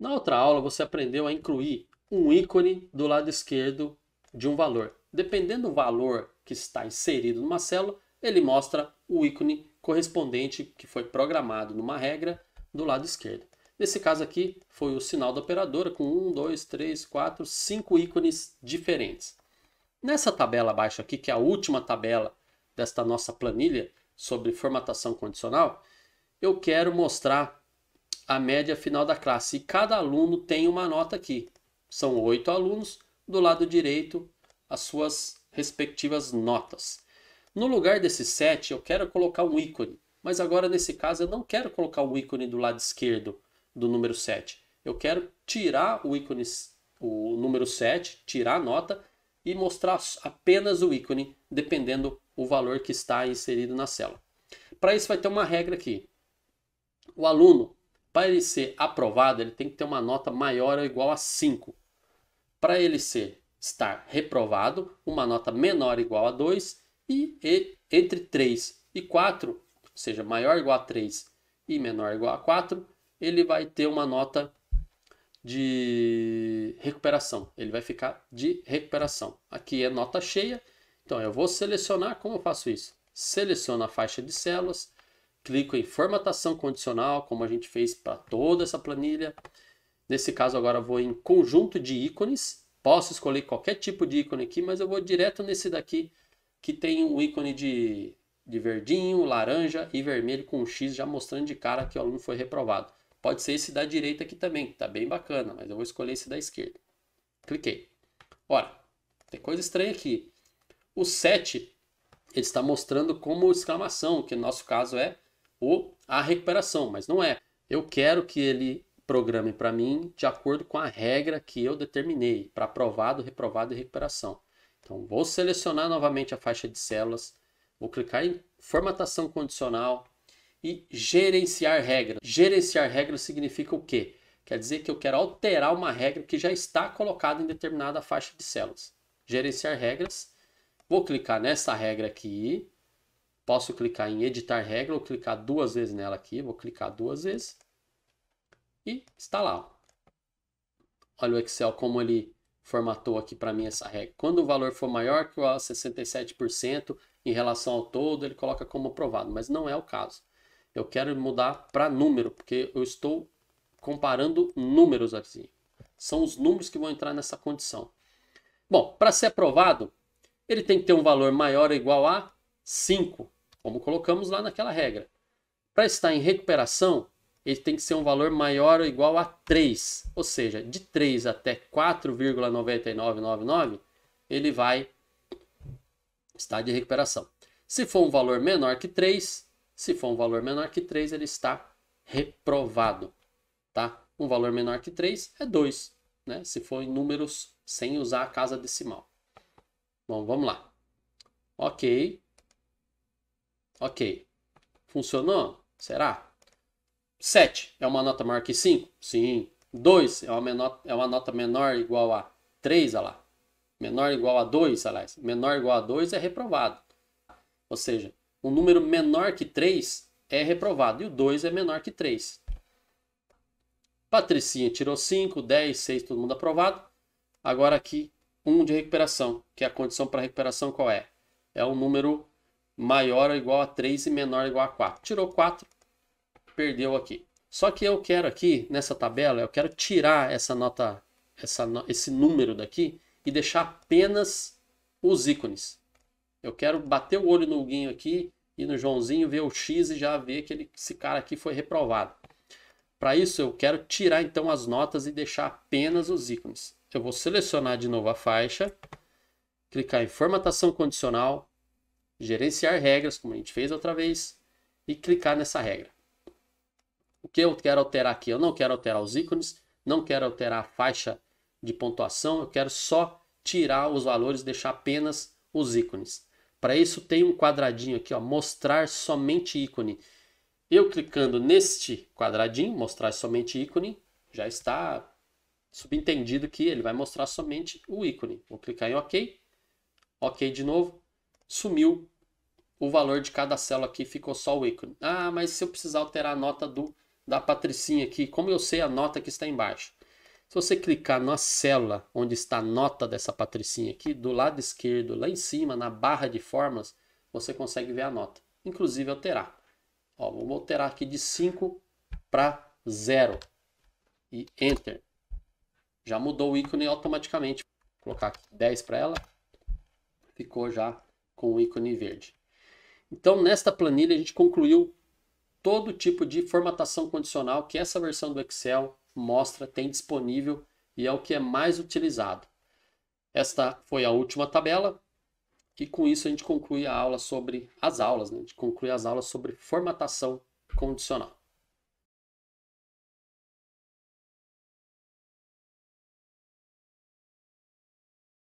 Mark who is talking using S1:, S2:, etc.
S1: Na outra aula, você aprendeu a incluir um ícone do lado esquerdo de um valor. Dependendo do valor que está inserido numa célula, ele mostra o ícone correspondente que foi programado numa regra do lado esquerdo. Nesse caso aqui, foi o sinal da operadora com 1, 2, 3, 4, 5 ícones diferentes. Nessa tabela abaixo aqui, que é a última tabela desta nossa planilha sobre formatação condicional, eu quero mostrar a média final da classe. E cada aluno tem uma nota aqui. São oito alunos, do lado direito as suas respectivas notas. No lugar desse 7, eu quero colocar um ícone. Mas agora, nesse caso, eu não quero colocar o ícone do lado esquerdo do número 7. Eu quero tirar o ícone, o número 7, tirar a nota e mostrar apenas o ícone, dependendo o valor que está inserido na célula. Para isso, vai ter uma regra aqui. O aluno para ele ser aprovado, ele tem que ter uma nota maior ou igual a 5. Para ele ser estar reprovado, uma nota menor ou igual a 2 e, e entre 3 e 4, ou seja, maior ou igual a 3 e menor ou igual a 4, ele vai ter uma nota de recuperação. Ele vai ficar de recuperação. Aqui é nota cheia. Então eu vou selecionar como eu faço isso. Seleciono a faixa de células, clico em formatação condicional, como a gente fez para toda essa planilha. Nesse caso agora vou em conjunto de ícones, posso escolher qualquer tipo de ícone aqui, mas eu vou direto nesse daqui que tem o um ícone de, de verdinho, laranja e vermelho com um X já mostrando de cara que o aluno foi reprovado. Pode ser esse da direita aqui também, que está bem bacana, mas eu vou escolher esse da esquerda. Cliquei. Ora, tem coisa estranha aqui. O 7, ele está mostrando como exclamação, que no nosso caso é ou a recuperação, mas não é. Eu quero que ele programe para mim de acordo com a regra que eu determinei para aprovado, reprovado e recuperação. Então, vou selecionar novamente a faixa de células, vou clicar em formatação condicional e gerenciar regra. Gerenciar regra significa o quê? Quer dizer que eu quero alterar uma regra que já está colocada em determinada faixa de células. Gerenciar regras. Vou clicar nessa regra aqui, Posso clicar em editar regra, ou clicar duas vezes nela aqui, vou clicar duas vezes e está lá. Olha o Excel como ele formatou aqui para mim essa regra. Quando o valor for maior que o 67% em relação ao todo, ele coloca como aprovado, mas não é o caso. Eu quero mudar para número, porque eu estou comparando números aqui. São os números que vão entrar nessa condição. Bom, para ser aprovado, ele tem que ter um valor maior ou igual a 5 como colocamos lá naquela regra. Para estar em recuperação, ele tem que ser um valor maior ou igual a 3, ou seja, de 3 até 4,9999, ele vai estar de recuperação. Se for um valor menor que 3, se for um valor menor que 3, ele está reprovado, tá? Um valor menor que 3 é 2, né? Se for em números sem usar a casa decimal. Bom, vamos lá. OK. Ok. Funcionou? Será? 7 é uma nota maior que 5? Sim. 2 é uma, é uma nota menor igual a 3, olha lá. Menor igual a 2, aliás. Menor igual a 2 é reprovado. Ou seja, um número menor que 3 é reprovado. E o 2 é menor que 3. Patricinha tirou 5, 10, 6, todo mundo aprovado. Agora aqui, 1 um de recuperação, que é a condição para recuperação qual é? É um número maior ou igual a 3 e menor ou igual a 4. Tirou 4, perdeu aqui. Só que eu quero aqui, nessa tabela, eu quero tirar essa nota, essa, esse número daqui e deixar apenas os ícones. Eu quero bater o olho no Huguinho aqui e no Joãozinho, ver o X e já ver que ele, esse cara aqui foi reprovado. Para isso, eu quero tirar então as notas e deixar apenas os ícones. Eu vou selecionar de novo a faixa, clicar em formatação condicional, gerenciar regras, como a gente fez outra vez, e clicar nessa regra. O que eu quero alterar aqui? Eu não quero alterar os ícones, não quero alterar a faixa de pontuação, eu quero só tirar os valores, deixar apenas os ícones. Para isso tem um quadradinho aqui, ó, mostrar somente ícone. Eu clicando neste quadradinho, mostrar somente ícone, já está subentendido que ele vai mostrar somente o ícone. Vou clicar em OK, OK de novo, sumiu o valor de cada célula aqui, ficou só o ícone. Ah, mas se eu precisar alterar a nota do da patricinha aqui, como eu sei a nota que está embaixo? Se você clicar na célula onde está a nota dessa patricinha aqui, do lado esquerdo, lá em cima, na barra de formas, você consegue ver a nota. Inclusive alterar. Ó, vou alterar aqui de 5 para 0. E Enter. Já mudou o ícone automaticamente. Vou colocar aqui 10 para ela. Ficou já com o ícone verde. Então, nesta planilha, a gente concluiu todo tipo de formatação condicional que essa versão do Excel mostra, tem disponível e é o que é mais utilizado. Esta foi a última tabela e com isso a gente conclui a aula sobre as aulas, né? a gente conclui as aulas sobre formatação condicional.